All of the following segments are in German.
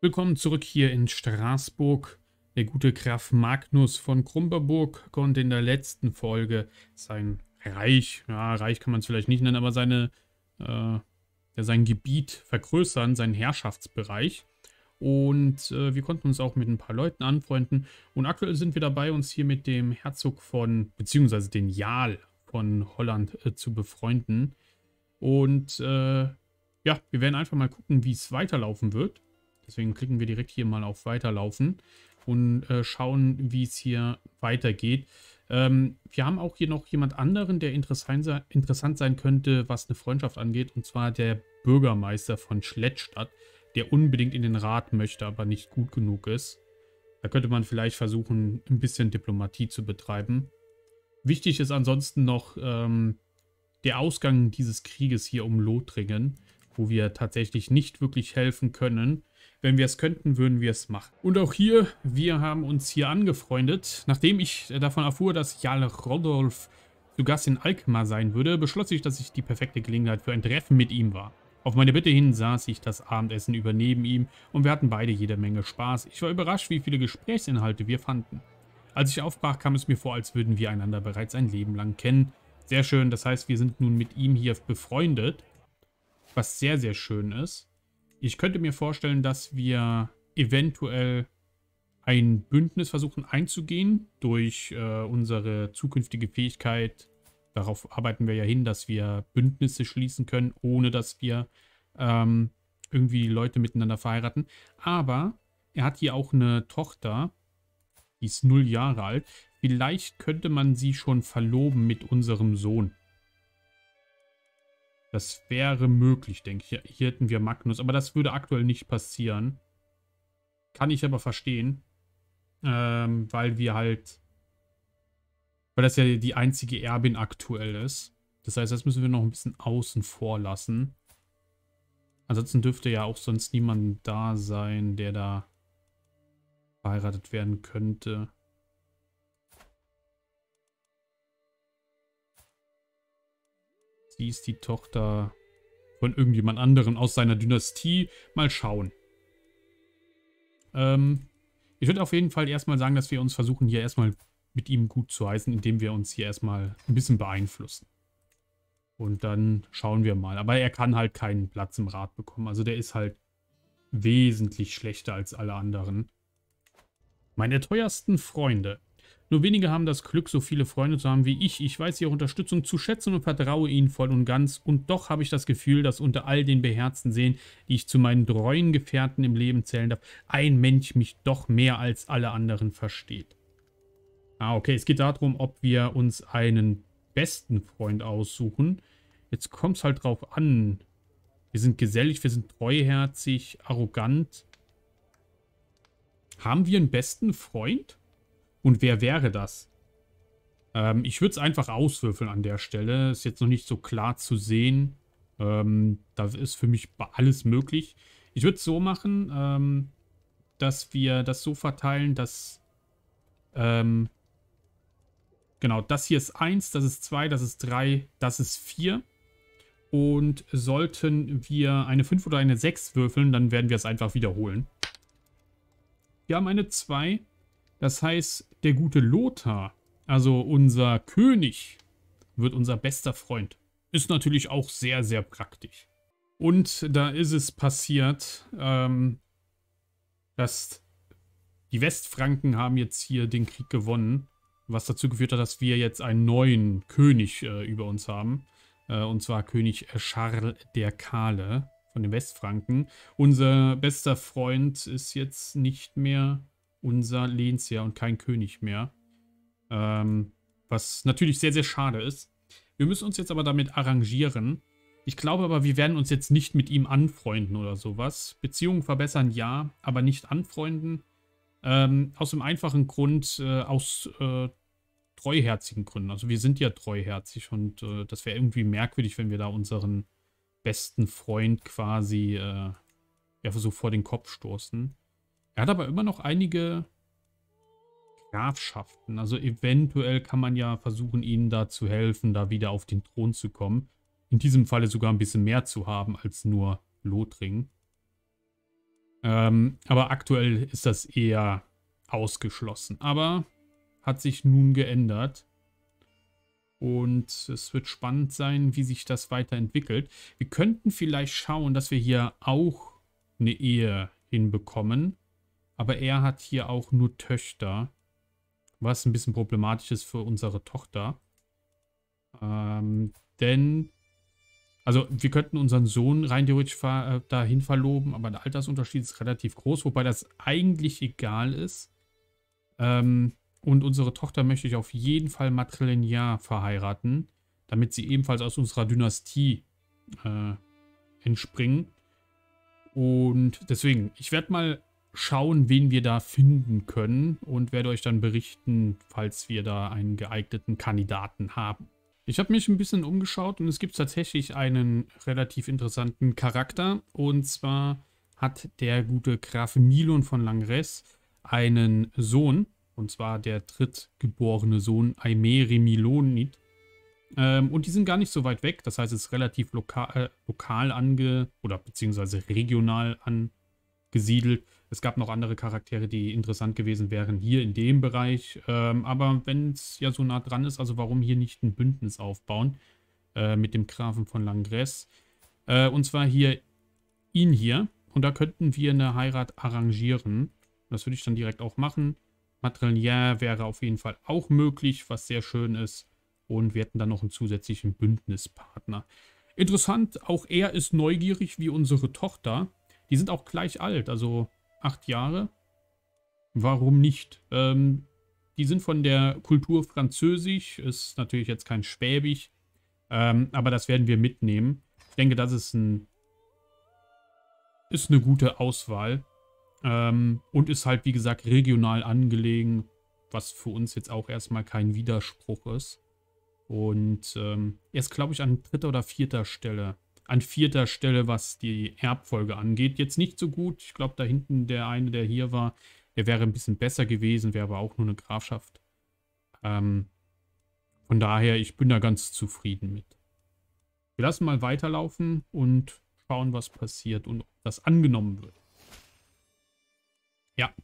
Willkommen zurück hier in Straßburg. Der gute Graf Magnus von Krumperburg konnte in der letzten Folge sein Reich, ja, Reich kann man es vielleicht nicht nennen, aber seine, äh, sein Gebiet vergrößern, seinen Herrschaftsbereich. Und äh, wir konnten uns auch mit ein paar Leuten anfreunden. Und aktuell sind wir dabei, uns hier mit dem Herzog von, beziehungsweise den Jarl von Holland äh, zu befreunden. Und äh, ja, wir werden einfach mal gucken, wie es weiterlaufen wird. Deswegen klicken wir direkt hier mal auf Weiterlaufen und äh, schauen, wie es hier weitergeht. Ähm, wir haben auch hier noch jemand anderen, der interessant, interessant sein könnte, was eine Freundschaft angeht, und zwar der Bürgermeister von Schlettstadt, der unbedingt in den Rat möchte, aber nicht gut genug ist. Da könnte man vielleicht versuchen, ein bisschen Diplomatie zu betreiben. Wichtig ist ansonsten noch ähm, der Ausgang dieses Krieges hier um Lothringen, wo wir tatsächlich nicht wirklich helfen können. Wenn wir es könnten, würden wir es machen. Und auch hier, wir haben uns hier angefreundet. Nachdem ich äh, davon erfuhr, dass Jarl Rodolf zu Gast in Alkmaar sein würde, beschloss ich, dass ich die perfekte Gelegenheit für ein Treffen mit ihm war. Auf meine Bitte hin saß ich das Abendessen über neben ihm und wir hatten beide jede Menge Spaß. Ich war überrascht, wie viele Gesprächsinhalte wir fanden. Als ich aufbrach, kam es mir vor, als würden wir einander bereits ein Leben lang kennen. Sehr schön, das heißt, wir sind nun mit ihm hier befreundet, was sehr, sehr schön ist. Ich könnte mir vorstellen, dass wir eventuell ein Bündnis versuchen einzugehen durch äh, unsere zukünftige Fähigkeit. Darauf arbeiten wir ja hin, dass wir Bündnisse schließen können, ohne dass wir ähm, irgendwie Leute miteinander verheiraten. Aber er hat hier auch eine Tochter, die ist null Jahre alt. Vielleicht könnte man sie schon verloben mit unserem Sohn. Das wäre möglich, denke ich. Hier, hätten wir Magnus, aber das würde aktuell nicht passieren. Kann ich aber verstehen, ähm, weil wir halt, weil das ja die einzige Erbin aktuell ist. Das heißt, das müssen wir noch ein bisschen außen vor lassen. Ansonsten dürfte ja auch sonst niemand da sein, der da verheiratet werden könnte. Sie ist die Tochter von irgendjemand anderem aus seiner Dynastie. Mal schauen. Ähm, ich würde auf jeden Fall erstmal sagen, dass wir uns versuchen, hier erstmal mit ihm gut zu heißen, indem wir uns hier erstmal ein bisschen beeinflussen. Und dann schauen wir mal. Aber er kann halt keinen Platz im Rat bekommen. Also der ist halt wesentlich schlechter als alle anderen. Meine teuersten Freunde. Nur wenige haben das Glück, so viele Freunde zu haben wie ich. Ich weiß ihre Unterstützung zu schätzen und vertraue ihnen voll und ganz. Und doch habe ich das Gefühl, dass unter all den beherzten Seen, die ich zu meinen treuen Gefährten im Leben zählen darf, ein Mensch mich doch mehr als alle anderen versteht. Ah, okay. Es geht darum, ob wir uns einen besten Freund aussuchen. Jetzt kommt es halt drauf an. Wir sind gesellig, wir sind treuherzig, arrogant. Haben wir einen besten Freund? Und wer wäre das? Ähm, ich würde es einfach auswürfeln an der Stelle. Ist jetzt noch nicht so klar zu sehen. Ähm, da ist für mich alles möglich. Ich würde es so machen, ähm, dass wir das so verteilen, dass... Ähm, genau, das hier ist 1, das ist 2, das ist 3, das ist 4. Und sollten wir eine 5 oder eine 6 würfeln, dann werden wir es einfach wiederholen. Wir haben eine 2. Das heißt, der gute Lothar, also unser König, wird unser bester Freund. Ist natürlich auch sehr, sehr praktisch. Und da ist es passiert, ähm, dass die Westfranken haben jetzt hier den Krieg gewonnen, was dazu geführt hat, dass wir jetzt einen neuen König äh, über uns haben. Äh, und zwar König Charles der Kahle von den Westfranken. Unser bester Freund ist jetzt nicht mehr unser Lehnsherr und kein König mehr. Ähm, was natürlich sehr, sehr schade ist. Wir müssen uns jetzt aber damit arrangieren. Ich glaube aber, wir werden uns jetzt nicht mit ihm anfreunden oder sowas. Beziehungen verbessern ja, aber nicht anfreunden. Ähm, aus dem einfachen Grund, äh, aus äh, treuherzigen Gründen. Also wir sind ja treuherzig und äh, das wäre irgendwie merkwürdig, wenn wir da unseren besten Freund quasi äh, ja, so vor den Kopf stoßen. Er hat aber immer noch einige Grafschaften. Also eventuell kann man ja versuchen, ihnen da zu helfen, da wieder auf den Thron zu kommen. In diesem Falle sogar ein bisschen mehr zu haben als nur Lothringen. Ähm, aber aktuell ist das eher ausgeschlossen. Aber hat sich nun geändert. Und es wird spannend sein, wie sich das weiterentwickelt. Wir könnten vielleicht schauen, dass wir hier auch eine Ehe hinbekommen. Aber er hat hier auch nur Töchter. Was ein bisschen problematisch ist für unsere Tochter. Ähm, denn, also wir könnten unseren Sohn rein theoretisch ver äh, dahin verloben, aber der Altersunterschied ist relativ groß, wobei das eigentlich egal ist. Ähm, und unsere Tochter möchte ich auf jeden Fall matrilinear verheiraten, damit sie ebenfalls aus unserer Dynastie äh, entspringen. Und deswegen, ich werde mal schauen, wen wir da finden können und werde euch dann berichten, falls wir da einen geeigneten Kandidaten haben. Ich habe mich ein bisschen umgeschaut und es gibt tatsächlich einen relativ interessanten Charakter. Und zwar hat der gute Graf Milon von Langres einen Sohn, und zwar der drittgeborene Sohn Aimeri Milonit. Ähm, und die sind gar nicht so weit weg, das heißt, es ist relativ lokal, äh, lokal ange- oder beziehungsweise regional angesiedelt. Es gab noch andere Charaktere, die interessant gewesen wären hier in dem Bereich. Ähm, aber wenn es ja so nah dran ist, also warum hier nicht ein Bündnis aufbauen äh, mit dem Grafen von Langres? Äh, und zwar hier ihn hier. Und da könnten wir eine Heirat arrangieren. Das würde ich dann direkt auch machen. Matrilinear wäre auf jeden Fall auch möglich, was sehr schön ist. Und wir hätten dann noch einen zusätzlichen Bündnispartner. Interessant, auch er ist neugierig wie unsere Tochter. Die sind auch gleich alt, also acht Jahre. Warum nicht? Ähm, die sind von der Kultur französisch, ist natürlich jetzt kein Schwäbisch, ähm, aber das werden wir mitnehmen. Ich denke, das ist, ein, ist eine gute Auswahl ähm, und ist halt, wie gesagt, regional angelegen, was für uns jetzt auch erstmal kein Widerspruch ist. Und ähm, er ist, glaube ich, an dritter oder vierter Stelle an vierter Stelle, was die Erbfolge angeht. Jetzt nicht so gut. Ich glaube, da hinten der eine, der hier war, der wäre ein bisschen besser gewesen, wäre aber auch nur eine Grafschaft. Ähm, von daher, ich bin da ganz zufrieden mit. Wir lassen mal weiterlaufen und schauen, was passiert und ob das angenommen wird. Ja,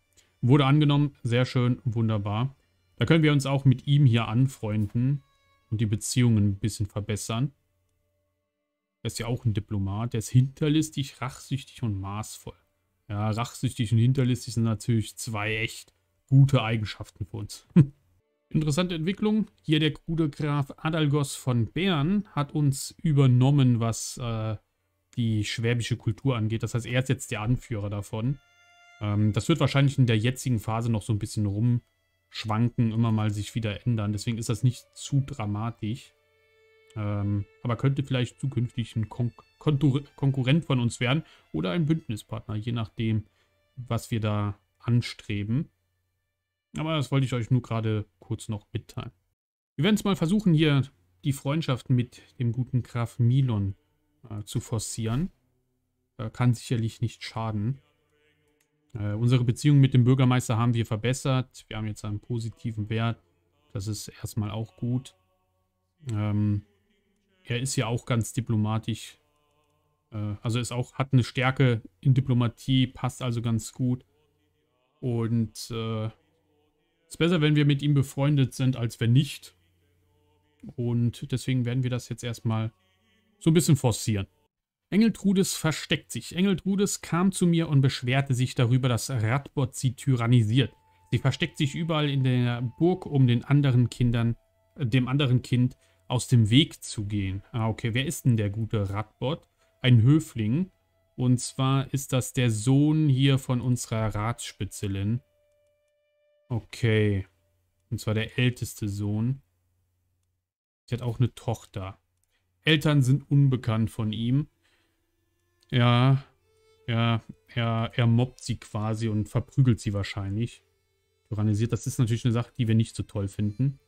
wurde angenommen. Sehr schön, wunderbar. Da können wir uns auch mit ihm hier anfreunden und die Beziehungen ein bisschen verbessern. Er ist ja auch ein Diplomat. Der ist hinterlistig, rachsüchtig und maßvoll. Ja, rachsüchtig und hinterlistig sind natürlich zwei echt gute Eigenschaften für uns. Hm. Interessante Entwicklung. Hier der gute Graf Adalgos von Bern hat uns übernommen, was äh, die schwäbische Kultur angeht. Das heißt, er ist jetzt der Anführer davon. Ähm, das wird wahrscheinlich in der jetzigen Phase noch so ein bisschen rumschwanken, immer mal sich wieder ändern. Deswegen ist das nicht zu dramatisch. Ähm, aber könnte vielleicht zukünftig ein Kon Kontur Konkurrent von uns werden oder ein Bündnispartner, je nachdem, was wir da anstreben. Aber das wollte ich euch nur gerade kurz noch mitteilen. Wir werden es mal versuchen, hier die Freundschaft mit dem guten Graf Milon äh, zu forcieren. Äh, kann sicherlich nicht schaden. Äh, unsere Beziehung mit dem Bürgermeister haben wir verbessert. Wir haben jetzt einen positiven Wert. Das ist erstmal auch gut. Ähm, er ist ja auch ganz diplomatisch. Äh, also ist auch, hat eine Stärke in Diplomatie, passt also ganz gut. Und äh, ist besser, wenn wir mit ihm befreundet sind, als wenn nicht. Und deswegen werden wir das jetzt erstmal so ein bisschen forcieren. Engeltrudes versteckt sich. Engeltrudes kam zu mir und beschwerte sich darüber, dass Radbot sie tyrannisiert. Sie versteckt sich überall in der Burg, um den anderen Kindern, dem anderen Kind aus dem Weg zu gehen. Ah, okay. Wer ist denn der gute Radbot? Ein Höfling. Und zwar ist das der Sohn hier von unserer Ratsspitzelin. Okay. Und zwar der älteste Sohn. Sie hat auch eine Tochter. Eltern sind unbekannt von ihm. Ja, ja, er, er mobbt sie quasi und verprügelt sie wahrscheinlich. Tyrannisiert, das ist natürlich eine Sache, die wir nicht so toll finden.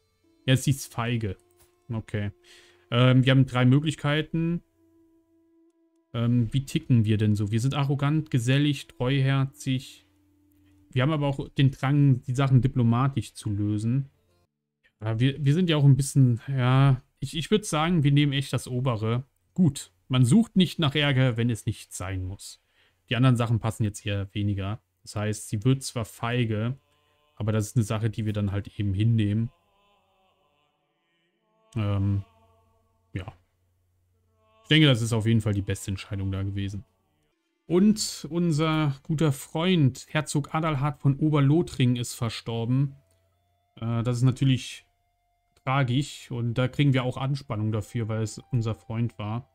Ja, sie ist feige. Okay. Ähm, wir haben drei Möglichkeiten. Ähm, wie ticken wir denn so? Wir sind arrogant, gesellig, treuherzig. Wir haben aber auch den Drang, die Sachen diplomatisch zu lösen. Ja, wir, wir sind ja auch ein bisschen, ja, ich, ich würde sagen, wir nehmen echt das obere. Gut, man sucht nicht nach Ärger, wenn es nicht sein muss. Die anderen Sachen passen jetzt eher weniger. Das heißt, sie wird zwar feige, aber das ist eine Sache, die wir dann halt eben hinnehmen. Ähm, ja. Ich denke, das ist auf jeden Fall die beste Entscheidung da gewesen. Und unser guter Freund, Herzog Adalhard von Oberlothringen, ist verstorben. Äh, das ist natürlich tragisch und da kriegen wir auch Anspannung dafür, weil es unser Freund war.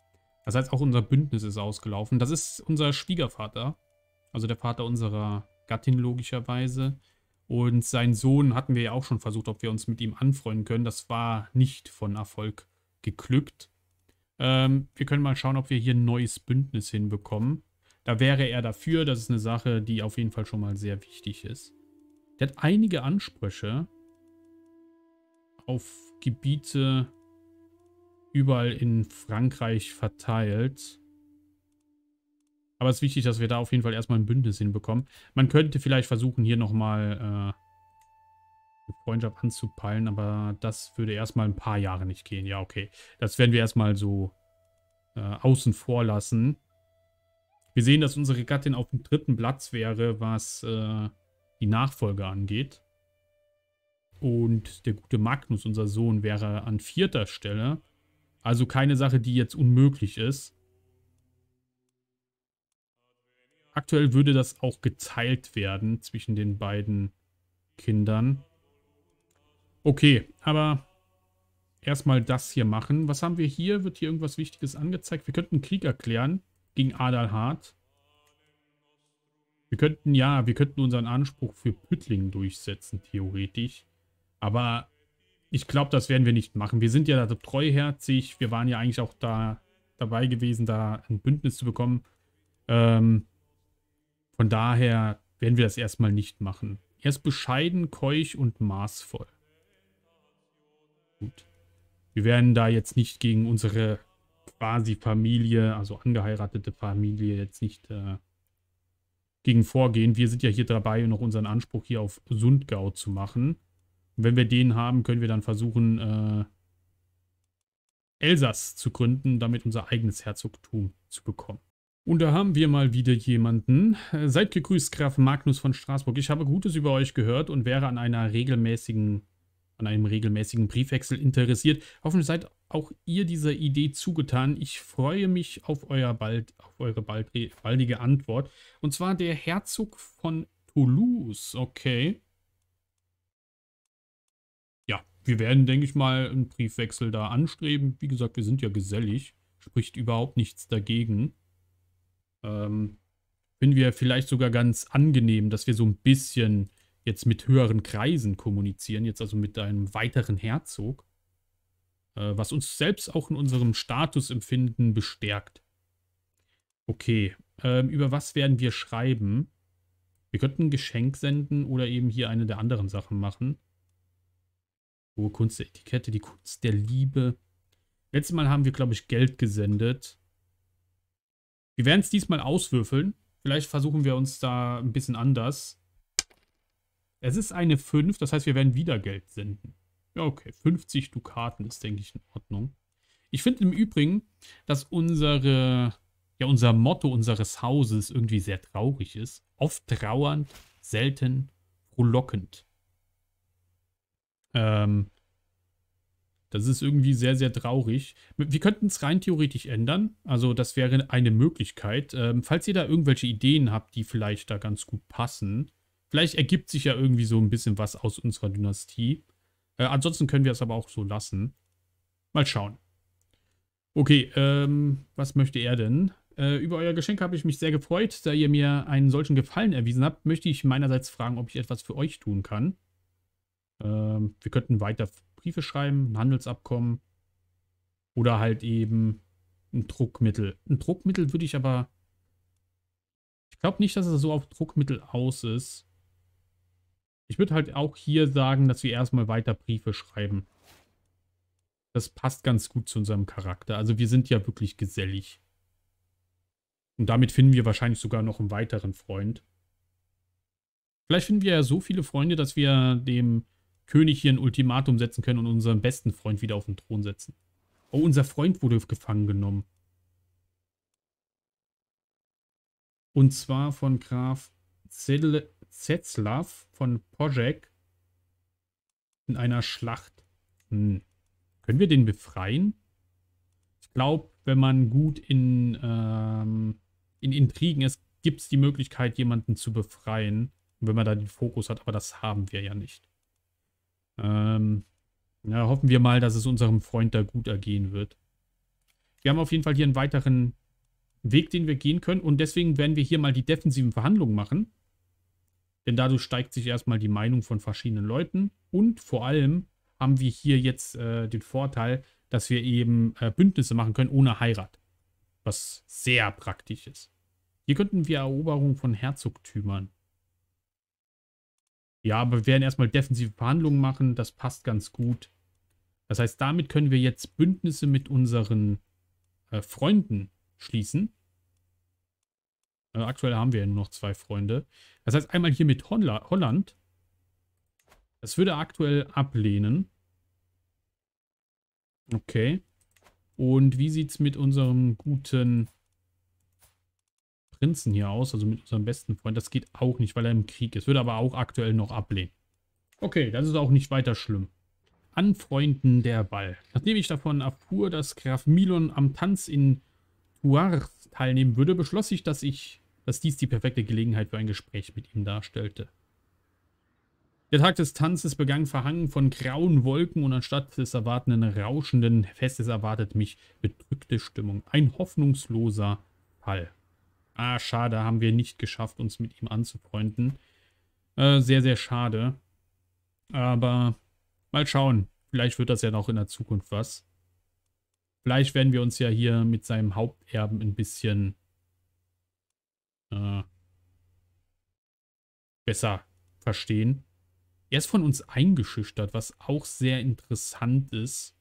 Das heißt, auch unser Bündnis ist ausgelaufen. Das ist unser Schwiegervater, also der Vater unserer Gattin logischerweise. Und seinen Sohn hatten wir ja auch schon versucht, ob wir uns mit ihm anfreunden können. Das war nicht von Erfolg geglückt. Ähm, wir können mal schauen, ob wir hier ein neues Bündnis hinbekommen. Da wäre er dafür. Das ist eine Sache, die auf jeden Fall schon mal sehr wichtig ist. Der hat einige Ansprüche auf Gebiete überall in Frankreich verteilt. Aber es ist wichtig, dass wir da auf jeden Fall erstmal ein Bündnis hinbekommen. Man könnte vielleicht versuchen, hier nochmal äh, Freundschaft anzupeilen, aber das würde erstmal ein paar Jahre nicht gehen. Ja, okay. Das werden wir erstmal so äh, außen vor lassen. Wir sehen, dass unsere Gattin auf dem dritten Platz wäre, was äh, die Nachfolge angeht. Und der gute Magnus, unser Sohn, wäre an vierter Stelle. Also keine Sache, die jetzt unmöglich ist. aktuell würde das auch geteilt werden zwischen den beiden Kindern. Okay, aber erstmal das hier machen. Was haben wir hier? Wird hier irgendwas Wichtiges angezeigt? Wir könnten Krieg erklären gegen Adalhard. Wir könnten, ja, wir könnten unseren Anspruch für Püttling durchsetzen, theoretisch. Aber ich glaube, das werden wir nicht machen. Wir sind ja da treuherzig. Wir waren ja eigentlich auch da dabei gewesen, da ein Bündnis zu bekommen. Ähm, von daher werden wir das erstmal nicht machen. Er ist bescheiden, keuch und maßvoll. Gut. Wir werden da jetzt nicht gegen unsere quasi Familie, also angeheiratete Familie, jetzt nicht äh, gegen vorgehen. Wir sind ja hier dabei, noch unseren Anspruch hier auf Sundgau zu machen. Und wenn wir den haben, können wir dann versuchen, äh, Elsass zu gründen, damit unser eigenes Herzogtum zu bekommen. Und da haben wir mal wieder jemanden. Äh, seid gegrüßt, Graf Magnus von Straßburg. Ich habe Gutes über euch gehört und wäre an einer regelmäßigen, an einem regelmäßigen Briefwechsel interessiert. Hoffentlich seid auch ihr dieser Idee zugetan. Ich freue mich auf, euer bald, auf eure bald, äh, baldige Antwort. Und zwar der Herzog von Toulouse. Okay. Ja, wir werden, denke ich mal, einen Briefwechsel da anstreben. Wie gesagt, wir sind ja gesellig. Spricht überhaupt nichts dagegen. Ähm, finden wir vielleicht sogar ganz angenehm, dass wir so ein bisschen jetzt mit höheren Kreisen kommunizieren, jetzt also mit einem weiteren Herzog, äh, was uns selbst auch in unserem Statusempfinden bestärkt. Okay, ähm, über was werden wir schreiben? Wir könnten ein Geschenk senden oder eben hier eine der anderen Sachen machen. Hohe Kunst der Etikette, die Kunst der Liebe. Letztes Mal haben wir, glaube ich, Geld gesendet. Wir werden es diesmal auswürfeln. Vielleicht versuchen wir uns da ein bisschen anders. Es ist eine 5, das heißt, wir werden wieder Geld senden. Ja, okay. 50 Dukaten ist, denke ich, in Ordnung. Ich finde im Übrigen, dass unsere, ja, unser Motto unseres Hauses irgendwie sehr traurig ist. Oft trauernd, selten frohlockend. Ähm, das ist irgendwie sehr, sehr traurig. Wir könnten es rein theoretisch ändern. Also das wäre eine Möglichkeit. Ähm, falls ihr da irgendwelche Ideen habt, die vielleicht da ganz gut passen. Vielleicht ergibt sich ja irgendwie so ein bisschen was aus unserer Dynastie. Äh, ansonsten können wir es aber auch so lassen. Mal schauen. Okay, ähm, was möchte er denn? Äh, über euer Geschenk habe ich mich sehr gefreut. Da ihr mir einen solchen Gefallen erwiesen habt, möchte ich meinerseits fragen, ob ich etwas für euch tun kann. Ähm, wir könnten weiter Briefe schreiben, ein Handelsabkommen oder halt eben ein Druckmittel. Ein Druckmittel würde ich aber... Ich glaube nicht, dass es so auf Druckmittel aus ist. Ich würde halt auch hier sagen, dass wir erstmal weiter Briefe schreiben. Das passt ganz gut zu unserem Charakter. Also wir sind ja wirklich gesellig. Und damit finden wir wahrscheinlich sogar noch einen weiteren Freund. Vielleicht finden wir ja so viele Freunde, dass wir dem König hier ein Ultimatum setzen können und unseren besten Freund wieder auf den Thron setzen. Oh, unser Freund wurde gefangen genommen. Und zwar von Graf Zetzlav von Pojek in einer Schlacht. Hm. Können wir den befreien? Ich glaube, wenn man gut in, ähm, in Intrigen ist, gibt es die Möglichkeit, jemanden zu befreien. Wenn man da den Fokus hat, aber das haben wir ja nicht. Ähm, na, hoffen wir mal, dass es unserem Freund da gut ergehen wird. Wir haben auf jeden Fall hier einen weiteren Weg, den wir gehen können. Und deswegen werden wir hier mal die defensiven Verhandlungen machen. Denn dadurch steigt sich erstmal die Meinung von verschiedenen Leuten. Und vor allem haben wir hier jetzt äh, den Vorteil, dass wir eben äh, Bündnisse machen können ohne Heirat. Was sehr praktisch ist. Hier könnten wir Eroberung von Herzogtümern ja, aber wir werden erstmal defensive Verhandlungen machen. Das passt ganz gut. Das heißt, damit können wir jetzt Bündnisse mit unseren äh, Freunden schließen. Äh, aktuell haben wir ja nur noch zwei Freunde. Das heißt, einmal hier mit Holla Holland. Das würde aktuell ablehnen. Okay. Und wie sieht es mit unserem guten Prinzen hier aus, also mit unserem besten Freund. Das geht auch nicht, weil er im Krieg ist. Würde aber auch aktuell noch ablehnen. Okay, das ist auch nicht weiter schlimm. Anfreunden der Ball. Nachdem ich davon erfuhr, dass Graf Milon am Tanz in Huar teilnehmen würde, beschloss ich, dass ich, dass dies die perfekte Gelegenheit für ein Gespräch mit ihm darstellte. Der Tag des Tanzes begann verhangen von grauen Wolken und anstatt des erwartenden rauschenden Festes erwartet mich bedrückte Stimmung. Ein hoffnungsloser Fall. Ah, schade, haben wir nicht geschafft, uns mit ihm anzufreunden. Äh, sehr, sehr schade. Aber mal schauen. Vielleicht wird das ja noch in der Zukunft was. Vielleicht werden wir uns ja hier mit seinem Haupterben ein bisschen äh, besser verstehen. Er ist von uns eingeschüchtert, was auch sehr interessant ist.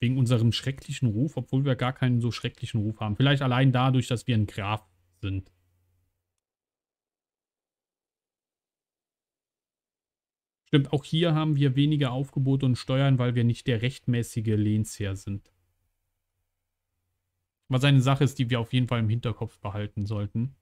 Wegen unserem schrecklichen Ruf, obwohl wir gar keinen so schrecklichen Ruf haben. Vielleicht allein dadurch, dass wir ein Graf sind. Stimmt, auch hier haben wir weniger Aufgebote und Steuern, weil wir nicht der rechtmäßige Lehnsherr sind. Was eine Sache ist, die wir auf jeden Fall im Hinterkopf behalten sollten.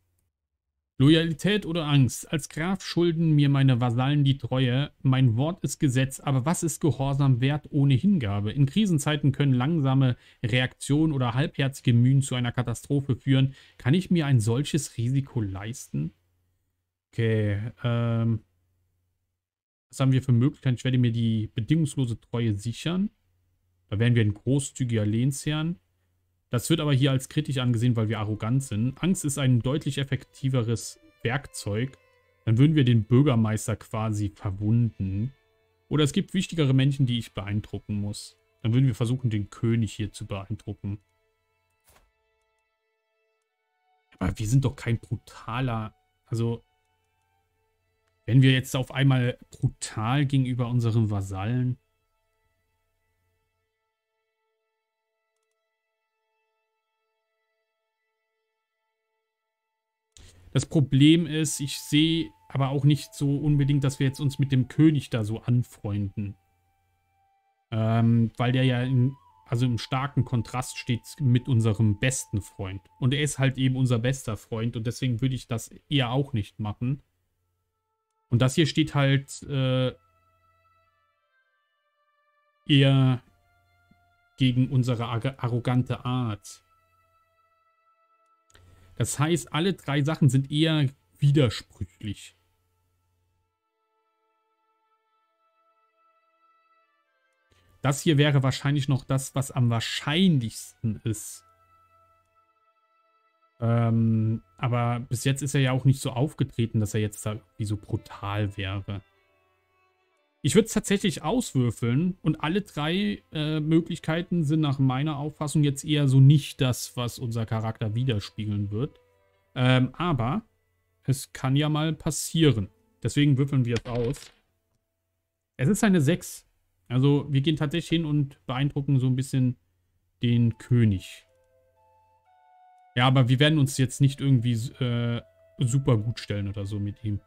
Loyalität oder Angst? Als Graf schulden mir meine Vasallen die Treue. Mein Wort ist Gesetz, aber was ist Gehorsam wert ohne Hingabe? In Krisenzeiten können langsame Reaktionen oder halbherzige Mühen zu einer Katastrophe führen. Kann ich mir ein solches Risiko leisten? Okay, ähm. Was haben wir für Möglichkeiten? Ich werde mir die bedingungslose Treue sichern. Da werden wir ein großzügiger Lehnsherrn. Das wird aber hier als kritisch angesehen, weil wir arrogant sind. Angst ist ein deutlich effektiveres Werkzeug. Dann würden wir den Bürgermeister quasi verwunden. Oder es gibt wichtigere Menschen, die ich beeindrucken muss. Dann würden wir versuchen, den König hier zu beeindrucken. Aber wir sind doch kein brutaler... Also, wenn wir jetzt auf einmal brutal gegenüber unseren Vasallen... Das Problem ist, ich sehe aber auch nicht so unbedingt, dass wir jetzt uns mit dem König da so anfreunden. Ähm, weil der ja in, also im starken Kontrast steht mit unserem besten Freund. Und er ist halt eben unser bester Freund und deswegen würde ich das eher auch nicht machen. Und das hier steht halt äh, eher gegen unsere arrogante Art. Das heißt, alle drei Sachen sind eher widersprüchlich. Das hier wäre wahrscheinlich noch das, was am wahrscheinlichsten ist. Ähm, aber bis jetzt ist er ja auch nicht so aufgetreten, dass er jetzt da irgendwie so brutal wäre. Ich würde es tatsächlich auswürfeln und alle drei äh, Möglichkeiten sind nach meiner Auffassung jetzt eher so nicht das, was unser Charakter widerspiegeln wird. Ähm, aber es kann ja mal passieren. Deswegen würfeln wir es aus. Es ist eine 6. Also wir gehen tatsächlich hin und beeindrucken so ein bisschen den König. Ja, aber wir werden uns jetzt nicht irgendwie äh, super gut stellen oder so mit ihm.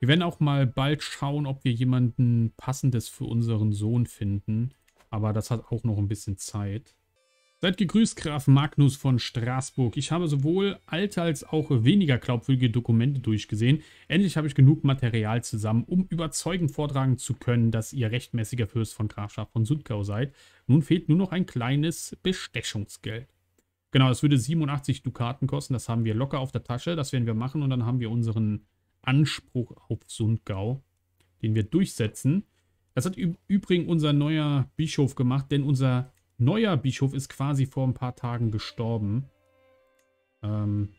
Wir werden auch mal bald schauen, ob wir jemanden passendes für unseren Sohn finden. Aber das hat auch noch ein bisschen Zeit. Seid gegrüßt, Graf Magnus von Straßburg. Ich habe sowohl alte als auch weniger glaubwürdige Dokumente durchgesehen. Endlich habe ich genug Material zusammen, um überzeugend vortragen zu können, dass ihr rechtmäßiger Fürst von Grafschaft von Sudgau seid. Nun fehlt nur noch ein kleines Bestechungsgeld. Genau, das würde 87 Dukaten kosten. Das haben wir locker auf der Tasche. Das werden wir machen und dann haben wir unseren Anspruch auf Sundgau, den wir durchsetzen. Das hat im Übrigen unser neuer Bischof gemacht, denn unser neuer Bischof ist quasi vor ein paar Tagen gestorben. Ähm,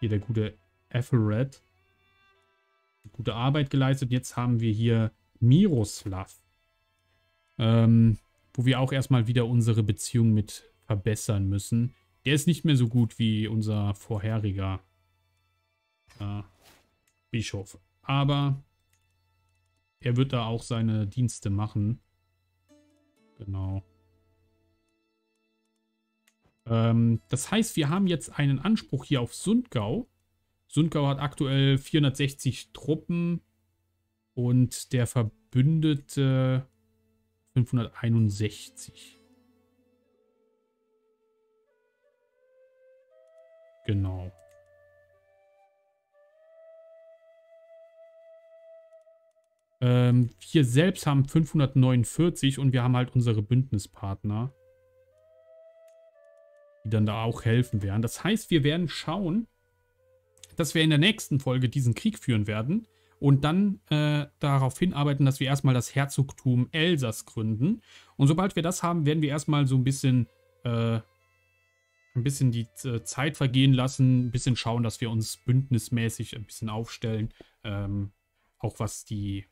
hier der gute Ethelred. Gute Arbeit geleistet. Jetzt haben wir hier Miroslav. Ähm, wo wir auch erstmal wieder unsere Beziehung mit verbessern müssen. Der ist nicht mehr so gut wie unser vorheriger. Äh, Bischof. Aber er wird da auch seine Dienste machen. Genau. Ähm, das heißt, wir haben jetzt einen Anspruch hier auf Sundgau. Sundgau hat aktuell 460 Truppen und der Verbündete 561. Genau. Ähm, wir selbst haben 549 und wir haben halt unsere Bündnispartner, die dann da auch helfen werden. Das heißt, wir werden schauen, dass wir in der nächsten Folge diesen Krieg führen werden und dann äh, darauf hinarbeiten, dass wir erstmal das Herzogtum Elsass gründen. Und sobald wir das haben, werden wir erstmal so ein bisschen, äh, ein bisschen die äh, Zeit vergehen lassen, ein bisschen schauen, dass wir uns bündnismäßig ein bisschen aufstellen, ähm, auch was die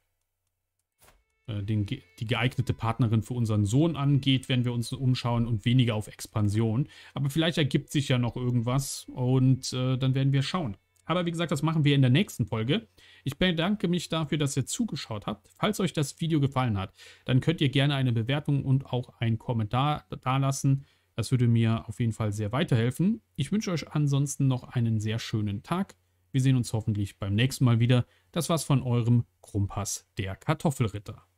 äh, den, die geeignete Partnerin für unseren Sohn angeht, wenn wir uns umschauen und weniger auf Expansion. Aber vielleicht ergibt sich ja noch irgendwas und äh, dann werden wir schauen. Aber wie gesagt, das machen wir in der nächsten Folge. Ich bedanke mich dafür, dass ihr zugeschaut habt. Falls euch das Video gefallen hat, dann könnt ihr gerne eine Bewertung und auch einen Kommentar dalassen. Das würde mir auf jeden Fall sehr weiterhelfen. Ich wünsche euch ansonsten noch einen sehr schönen Tag. Wir sehen uns hoffentlich beim nächsten Mal wieder. Das war's von eurem Krumpass, der Kartoffelritter.